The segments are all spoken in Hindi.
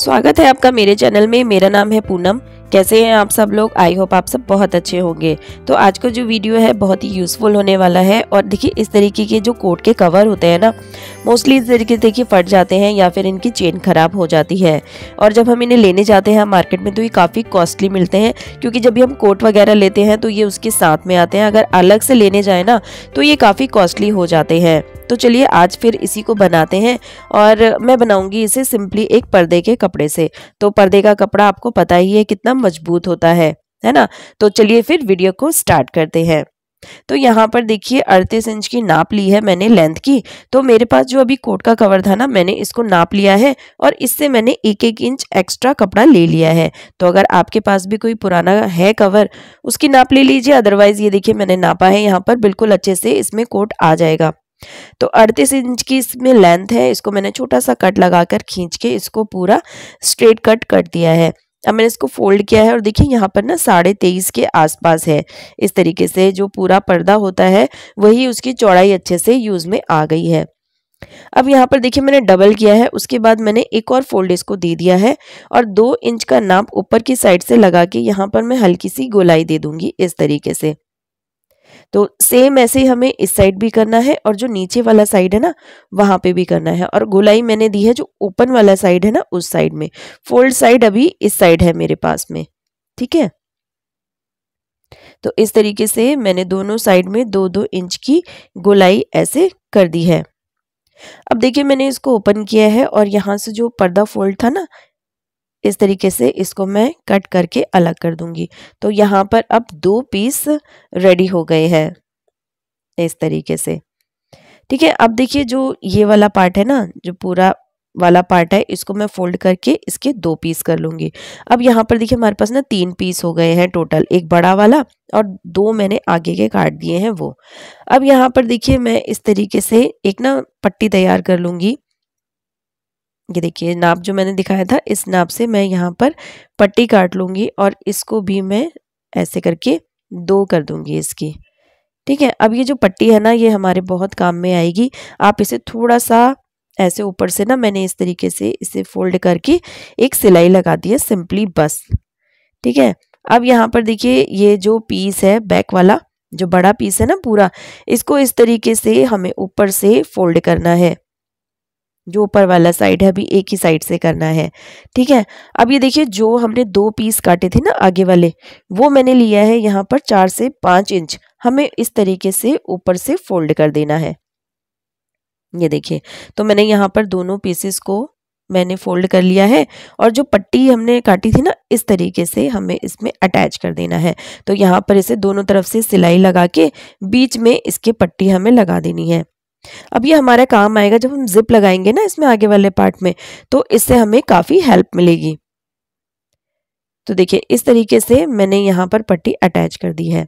स्वागत है आपका मेरे चैनल में मेरा नाम है पूनम कैसे हैं आप सब लोग आई होप आप सब बहुत अच्छे होंगे तो आज का जो वीडियो है बहुत ही यूज़फुल होने वाला है और देखिए इस तरीके के जो कोट के कवर होते हैं ना मोस्टली इस तरीके से देखिए फट जाते हैं या फिर इनकी चेन ख़राब हो जाती है और जब हम इन्हें लेने जाते हैं मार्केट में तो ये काफ़ी कॉस्टली मिलते हैं क्योंकि जब भी हम कोट वगैरह लेते हैं तो ये उसके साथ में आते हैं अगर अलग से लेने जाए ना तो ये काफ़ी कॉस्टली हो जाते हैं तो चलिए आज फिर इसी को बनाते हैं और मैं बनाऊंगी इसे सिंपली एक पर्दे के कपड़े से तो पर्दे का कपड़ा आपको पता ही है कितना मजबूत होता है है ना तो चलिए फिर वीडियो को स्टार्ट करते हैं तो यहाँ पर देखिए अड़तीस इंच की नाप ली है मैंने लेंथ की तो मेरे पास जो अभी कोट का कवर था ना मैंने इसको नाप लिया है और इससे मैंने एक एक इंच एक्स्ट्रा कपड़ा ले लिया है तो अगर आपके पास भी कोई पुराना है कवर उसकी नाप ले लीजिए अदरवाइज ये देखिए मैंने नापा है यहाँ पर बिल्कुल अच्छे से इसमें कोट आ जाएगा तो अड़तीस इंच की इसमें लेंथ है इसको मैंने छोटा सा कट लगाकर खींच के इसको पूरा स्ट्रेट कट कर दिया है अब मैंने इसको फोल्ड किया है और देखिए यहाँ पर ना साढ़े तेईस के आसपास है इस तरीके से जो पूरा पर्दा होता है वही उसकी चौड़ाई अच्छे से यूज़ में आ गई है अब यहाँ पर देखिए मैंने डबल किया है उसके बाद मैंने एक और फोल्ड इसको दे दिया है और दो इंच का नाप ऊपर की साइड से लगा के यहाँ पर मैं हल्की सी गोलाई दे दूंगी इस तरीके से तो सेम ऐसे ही हमें इस साइड भी करना है और जो नीचे वाला साइड है ना वहाँ पे भी करना है और गोलाई मैंने दी है जो ओपन वाला साइड है ना उस साइड में फोल्ड साइड अभी इस साइड है मेरे पास में ठीक है तो इस तरीके से मैंने दोनों साइड में दो दो इंच की गोलाई ऐसे कर दी है अब देखिए मैंने इसको ओपन किया है और यहाँ से जो पर्दा फोल्ड था ना इस तरीके से इसको मैं कट करके अलग कर दूंगी तो यहाँ पर अब दो पीस रेडी हो गए हैं इस तरीके से ठीक है अब देखिए जो ये वाला पार्ट है ना जो पूरा वाला पार्ट है इसको मैं फोल्ड करके इसके दो पीस कर लूँगी अब यहाँ पर देखिए हमारे पास ना तीन पीस हो गए हैं टोटल एक बड़ा वाला और दो मैंने आगे के काट दिए हैं वो अब यहाँ पर देखिए मैं इस तरीके से एक ना पट्टी तैयार कर लूँगी ये देखिए नाप जो मैंने दिखाया था इस नाप से मैं यहाँ पर पट्टी काट लूँगी और इसको भी मैं ऐसे करके दो कर दूँगी इसकी ठीक है अब ये जो पट्टी है ना ये हमारे बहुत काम में आएगी आप इसे थोड़ा सा ऐसे ऊपर से ना मैंने इस तरीके से इसे फोल्ड करके एक सिलाई लगा दी है सिंपली बस ठीक है अब यहाँ पर देखिए ये जो पीस है बैक वाला जो बड़ा पीस है ना पूरा इसको इस तरीके से हमें ऊपर से फोल्ड करना है जो ऊपर वाला साइड है अभी एक ही साइड से करना है ठीक है अब ये देखिए जो हमने दो पीस काटे थे ना आगे वाले वो मैंने लिया है यहाँ पर चार से पाँच इंच हमें इस तरीके से ऊपर से फोल्ड कर देना है ये देखिए तो मैंने यहाँ पर दोनों पीसेस को मैंने फोल्ड कर लिया है और जो पट्टी हमने काटी थी ना इस तरीके से हमें इसमें अटैच कर देना है तो यहाँ पर इसे दोनों तरफ से सिलाई लगा के बीच में इसके पट्टी हमें लगा देनी है अब ये हमारा काम आएगा जब हम जिप लगाएंगे ना इसमें आगे वाले पार्ट में तो इससे हमें काफ़ी हेल्प मिलेगी तो देखिए इस तरीके से मैंने यहाँ पर पट्टी अटैच कर दी है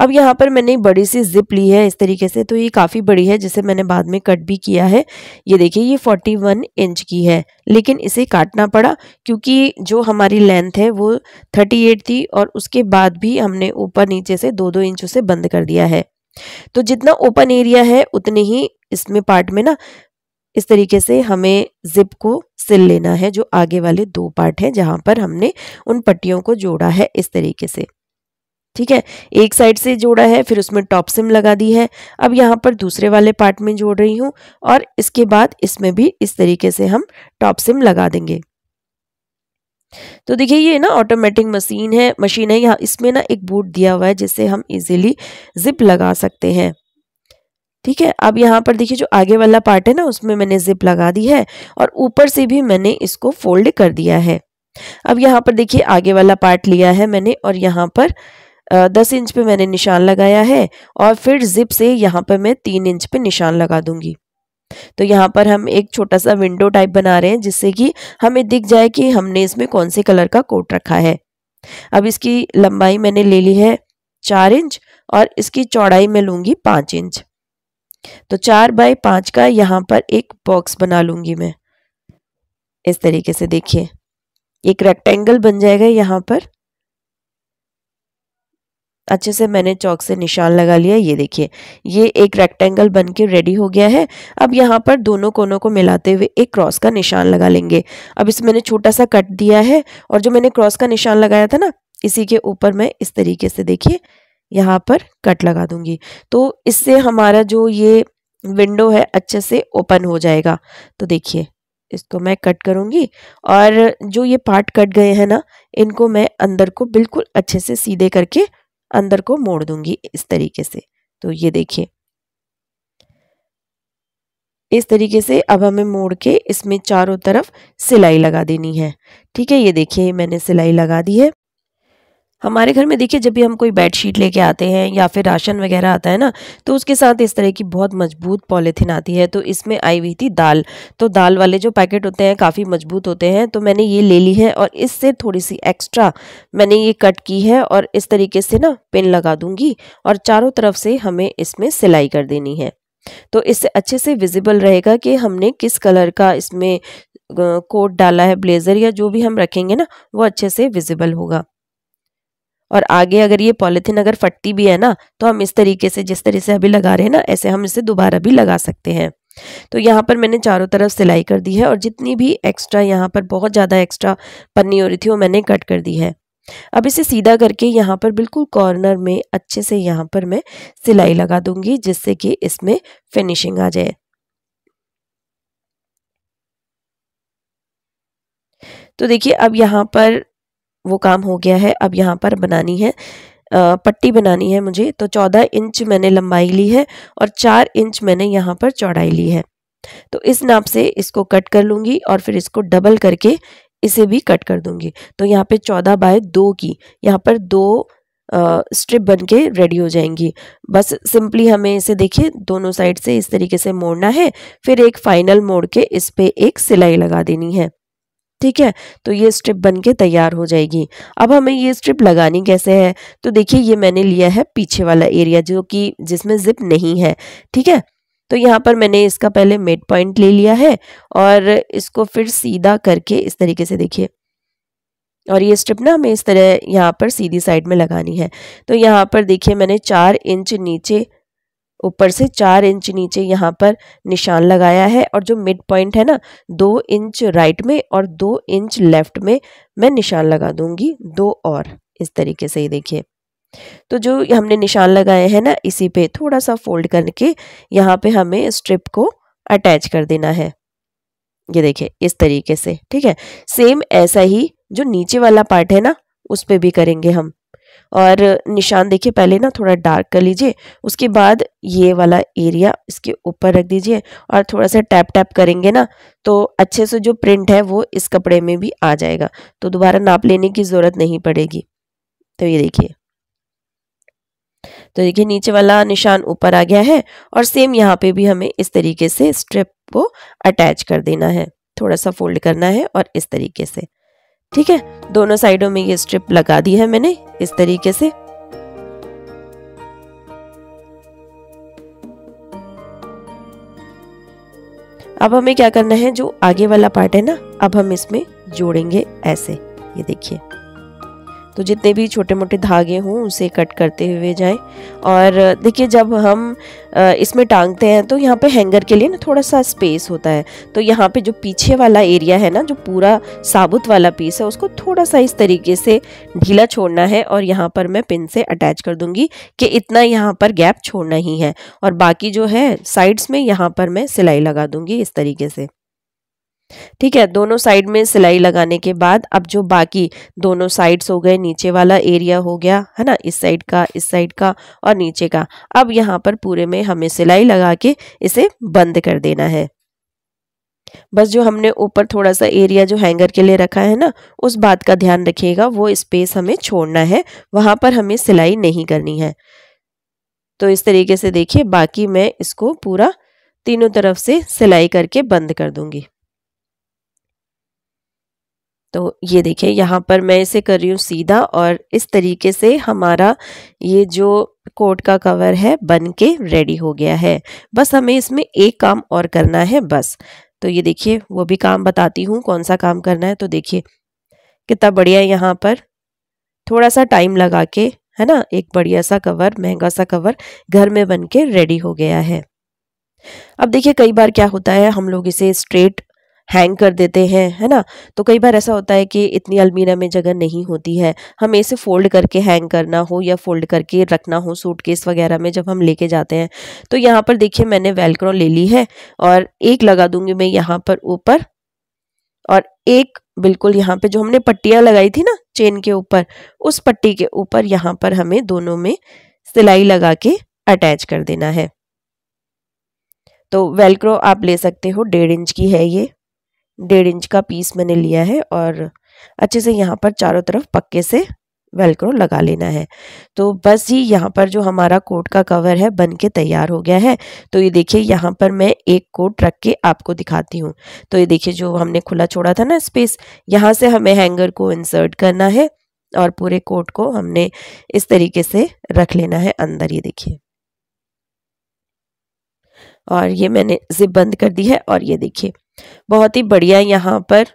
अब यहाँ पर मैंने बड़ी सी जिप ली है इस तरीके से तो ये काफ़ी बड़ी है जिसे मैंने बाद में कट भी किया है ये देखिए ये 41 इंच की है लेकिन इसे काटना पड़ा क्योंकि जो हमारी लेंथ है वो 38 थी और उसके बाद भी हमने ऊपर नीचे से दो दो इंच उसे बंद कर दिया है तो जितना ओपन एरिया है उतने ही इसमें पार्ट में ना इस तरीके से हमें जिप को सिल लेना है जो आगे वाले दो पार्ट हैं जहां पर हमने उन पट्टियों को जोड़ा है इस तरीके से ठीक है एक साइड से जोड़ा है फिर उसमें टॉप सिम लगा दी है अब यहाँ पर दूसरे वाले पार्ट में जोड़ रही हूँ और इसके बाद इसमें भी इस तरीके से हम टॉप सिम लगा देंगे तो देखिए ये ना ऑटोमेटिक मशीन है मशीन है यहाँ इसमें ना एक बूट दिया हुआ है जिससे हम इजीली जिप लगा सकते हैं ठीक है अब यहाँ पर देखिए जो आगे वाला पार्ट है ना उसमें मैंने जिप लगा दी है और ऊपर से भी मैंने इसको फोल्ड कर दिया है अब यहाँ पर देखिए आगे वाला पार्ट लिया है मैंने और यहाँ पर दस इंच पे मैंने निशान लगाया है और फिर जिप से यहाँ पर मैं तीन इंच पे निशान लगा दूंगी तो यहाँ पर हम एक छोटा सा विंडो टाइप बना रहे हैं जिससे कि हमें दिख जाए कि हमने इसमें कौन से कलर का कोट रखा है अब इसकी लंबाई मैंने ले ली है चार इंच और इसकी चौड़ाई मैं लूंगी पाँच इंच तो चार बाय पाँच का यहाँ पर एक बॉक्स बना लूंगी मैं इस तरीके से देखिए एक रेक्टेंगल बन जाएगा यहाँ पर अच्छे से मैंने चौक से निशान लगा लिया ये देखिए ये एक रेक्टेंगल बन के रेडी हो गया है अब यहाँ पर दोनों कोनों को मिलाते हुए एक क्रॉस का निशान लगा लेंगे अब इसमें मैंने छोटा सा कट दिया है और जो मैंने क्रॉस का निशान लगाया था ना इसी के ऊपर मैं इस तरीके से देखिए यहाँ पर कट लगा दूंगी तो इससे हमारा जो ये विंडो है अच्छे से ओपन हो जाएगा तो देखिए इसको मैं कट करूंगी और जो ये पार्ट कट गए हैं ना इनको मैं अंदर को बिल्कुल अच्छे से सीधे करके अंदर को मोड़ दूंगी इस तरीके से तो ये देखिए इस तरीके से अब हमें मोड़ के इसमें चारों तरफ सिलाई लगा देनी है ठीक है ये देखिए मैंने सिलाई लगा दी है हमारे घर में देखिए जब भी हम कोई बेडशीट लेके आते हैं या फिर राशन वगैरह आता है ना तो उसके साथ इस तरह की बहुत मजबूत पॉलीथीन आती है तो इसमें आई हुई थी दाल तो दाल वाले जो पैकेट होते हैं काफ़ी मजबूत होते हैं तो मैंने ये ले ली है और इससे थोड़ी सी एक्स्ट्रा मैंने ये कट की है और इस तरीके से ना पिन लगा दूंगी और चारों तरफ से हमें इसमें सिलाई कर देनी है तो इससे अच्छे से विजिबल रहेगा कि हमने किस कलर का इसमें कोट डाला है ब्लेज़र या जो भी हम रखेंगे ना वो अच्छे से विजिबल होगा और आगे अगर ये पॉलीथीन अगर फटती भी है ना तो हम इस तरीके से जिस तरीके से अभी लगा रहे हैं ना ऐसे हम इसे दोबारा भी लगा सकते हैं तो यहाँ पर मैंने चारों तरफ सिलाई कर दी है और जितनी भी एक्स्ट्रा यहाँ पर बहुत ज़्यादा एक्स्ट्रा पन्नी हो रही थी वो मैंने कट कर दी है अब इसे सीधा करके यहाँ पर बिल्कुल कॉर्नर में अच्छे से यहाँ पर मैं सिलाई लगा दूंगी जिससे कि इसमें फिनिशिंग आ जाए तो देखिए अब यहाँ पर वो काम हो गया है अब यहाँ पर बनानी है पट्टी बनानी है मुझे तो चौदह इंच मैंने लंबाई ली है और चार इंच मैंने यहाँ पर चौड़ाई ली है तो इस नाप से इसको कट कर लूँगी और फिर इसको डबल करके इसे भी कट कर दूँगी तो यहाँ पे चौदह बाय दो की यहाँ पर दो स्ट्रिप बन के रेडी हो जाएंगी बस सिंपली हमें इसे देखिए दोनों साइड से इस तरीके से मोड़ना है फिर एक फाइनल मोड़ के इस पर एक सिलाई लगा देनी है ठीक है तो ये स्ट्रिप बन के तैयार हो जाएगी अब हमें ये स्ट्रिप लगानी कैसे है तो देखिए ये मैंने लिया है पीछे वाला एरिया जो कि जिसमें जिप नहीं है ठीक है तो यहाँ पर मैंने इसका पहले मिड पॉइंट ले लिया है और इसको फिर सीधा करके इस तरीके से देखिए और ये स्ट्रिप ना हमें इस तरह यहाँ पर सीधी साइड में लगानी है तो यहाँ पर देखिए मैंने चार इंच नीचे ऊपर से चार इंच नीचे यहाँ पर निशान लगाया है और जो मिड पॉइंट है ना दो इंच राइट में और दो इंच लेफ्ट में मैं निशान लगा दूंगी दो और इस तरीके से ही देखिए तो जो हमने निशान लगाए हैं ना इसी पे थोड़ा सा फोल्ड करके यहाँ पे हमें स्ट्रिप को अटैच कर देना है ये देखिए इस तरीके से ठीक है सेम ऐसा ही जो नीचे वाला पार्ट है ना उस पर भी करेंगे हम और निशान देखिए पहले ना थोड़ा डार्क कर लीजिए उसके बाद ये वाला एरिया इसके ऊपर रख दीजिए और थोड़ा सा टैप टैप करेंगे ना तो अच्छे से जो प्रिंट है वो इस कपड़े में भी आ जाएगा तो दोबारा नाप लेने की ज़रूरत नहीं पड़ेगी तो ये देखिए तो देखिए नीचे वाला निशान ऊपर आ गया है और सेम यहाँ पे भी हमें इस तरीके से स्ट्रिप को अटैच कर देना है थोड़ा सा फोल्ड करना है और इस तरीके से ठीक है दोनों साइडों में ये स्ट्रिप लगा दी है मैंने इस तरीके से अब हमें क्या करना है जो आगे वाला पार्ट है ना अब हम इसमें जोड़ेंगे ऐसे ये देखिए तो जितने भी छोटे मोटे धागे हों उसे कट करते हुए जाएं और देखिए जब हम इसमें टांगते हैं तो यहाँ पे हैंगर के लिए ना थोड़ा सा स्पेस होता है तो यहाँ पे जो पीछे वाला एरिया है ना जो पूरा साबुत वाला पीस है उसको थोड़ा सा इस तरीके से ढीला छोड़ना है और यहाँ पर मैं पिन से अटैच कर दूँगी कि इतना यहाँ पर गैप छोड़ना ही है और बाकी जो है साइड्स में यहाँ पर मैं सिलाई लगा दूँगी इस तरीके से ठीक है दोनों साइड में सिलाई लगाने के बाद अब जो बाकी दोनों साइड्स हो गए नीचे वाला एरिया हो गया है ना इस साइड का इस साइड का और नीचे का अब यहाँ पर पूरे में हमें सिलाई लगा के इसे बंद कर देना है बस जो हमने ऊपर थोड़ा सा एरिया जो हैंगर के लिए रखा है ना उस बात का ध्यान रखिएगा वो स्पेस हमें छोड़ना है वहां पर हमें सिलाई नहीं करनी है तो इस तरीके से देखिए बाकी मैं इसको पूरा तीनों तरफ से सिलाई करके बंद कर दूंगी तो ये देखिए यहाँ पर मैं इसे कर रही हूँ सीधा और इस तरीके से हमारा ये जो कोट का कवर है बन के रेडी हो गया है बस हमें इसमें एक काम और करना है बस तो ये देखिए वो भी काम बताती हूँ कौन सा काम करना है तो देखिए कितना बढ़िया यहाँ पर थोड़ा सा टाइम लगा के है ना एक बढ़िया सा कवर महंगा सा कवर घर में बन के रेडी हो गया है अब देखिए कई बार क्या होता है हम लोग इसे स्ट्रेट हैंग कर देते हैं है ना तो कई बार ऐसा होता है कि इतनी अलमीरा में जगह नहीं होती है हमें इसे फोल्ड करके हैंग करना हो या फोल्ड करके रखना हो सूटकेस वगैरह में जब हम लेके जाते हैं तो यहाँ पर देखिए मैंने वेलक्रो ले ली है और एक लगा दूंगी मैं यहाँ पर ऊपर और एक बिल्कुल यहाँ पे जो हमने पट्टियाँ लगाई थी ना चेन के ऊपर उस पट्टी के ऊपर यहाँ पर हमें दोनों में सिलाई लगा के अटैच कर देना है तो वेलक्रो आप ले सकते हो डेढ़ इंच की है ये डेढ़ इंच का पीस मैंने लिया है और अच्छे से यहाँ पर चारों तरफ पक्के से वेलक्रो लगा लेना है तो बस जी यहाँ पर जो हमारा कोट का कवर है बन के तैयार हो गया है तो ये देखिए यहाँ पर मैं एक कोट रख के आपको दिखाती हूँ तो ये देखिए जो हमने खुला छोड़ा था ना स्पेस यहाँ से हमें हैंगर को इंसर्ट करना है और पूरे कोट को हमने इस तरीके से रख लेना है अंदर ये देखिए और ये मैंने जिप बंद कर दी है और ये देखिए बहुत ही बढ़िया यहाँ पर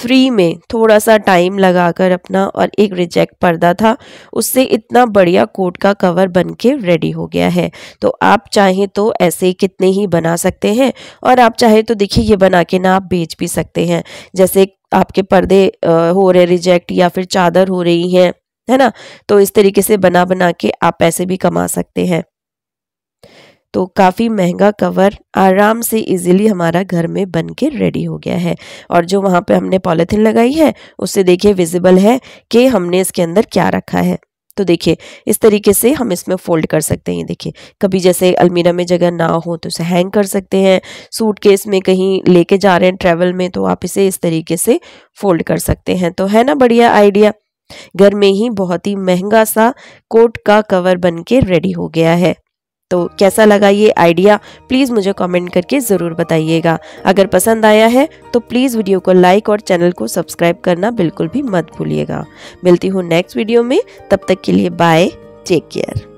फ्री में थोड़ा सा टाइम लगाकर अपना और एक रिजेक्ट पर्दा था उससे इतना बढ़िया कोट का कवर बन के रेडी हो गया है तो आप चाहें तो ऐसे कितने ही बना सकते हैं और आप चाहें तो देखिए ये बना के ना आप बेच भी सकते हैं जैसे आपके पर्दे हो रहे रिजेक्ट या फिर चादर हो रही है है ना तो इस तरीके से बना बना के आप पैसे भी कमा सकते हैं तो काफ़ी महंगा कवर आराम से इजीली हमारा घर में बन के रेडी हो गया है और जो वहाँ पे हमने पॉलीथीन लगाई है उससे देखिए विजिबल है कि हमने इसके अंदर क्या रखा है तो देखिए इस तरीके से हम इसमें फोल्ड कर सकते हैं देखिए कभी जैसे अलमीरा में जगह ना हो तो उसे हैंग कर सकते हैं सूट केस में कहीं लेके जा रहे हैं ट्रैवल में तो आप इसे इस तरीके से फोल्ड कर सकते हैं तो है ना बढ़िया आइडिया घर में ही बहुत ही महंगा सा कोट का कवर बन के रेडी हो गया है तो कैसा लगा ये आइडिया प्लीज़ मुझे कमेंट करके ज़रूर बताइएगा अगर पसंद आया है तो प्लीज़ वीडियो को लाइक और चैनल को सब्सक्राइब करना बिल्कुल भी मत भूलिएगा मिलती हूँ नेक्स्ट वीडियो में तब तक के लिए बाय टेक केयर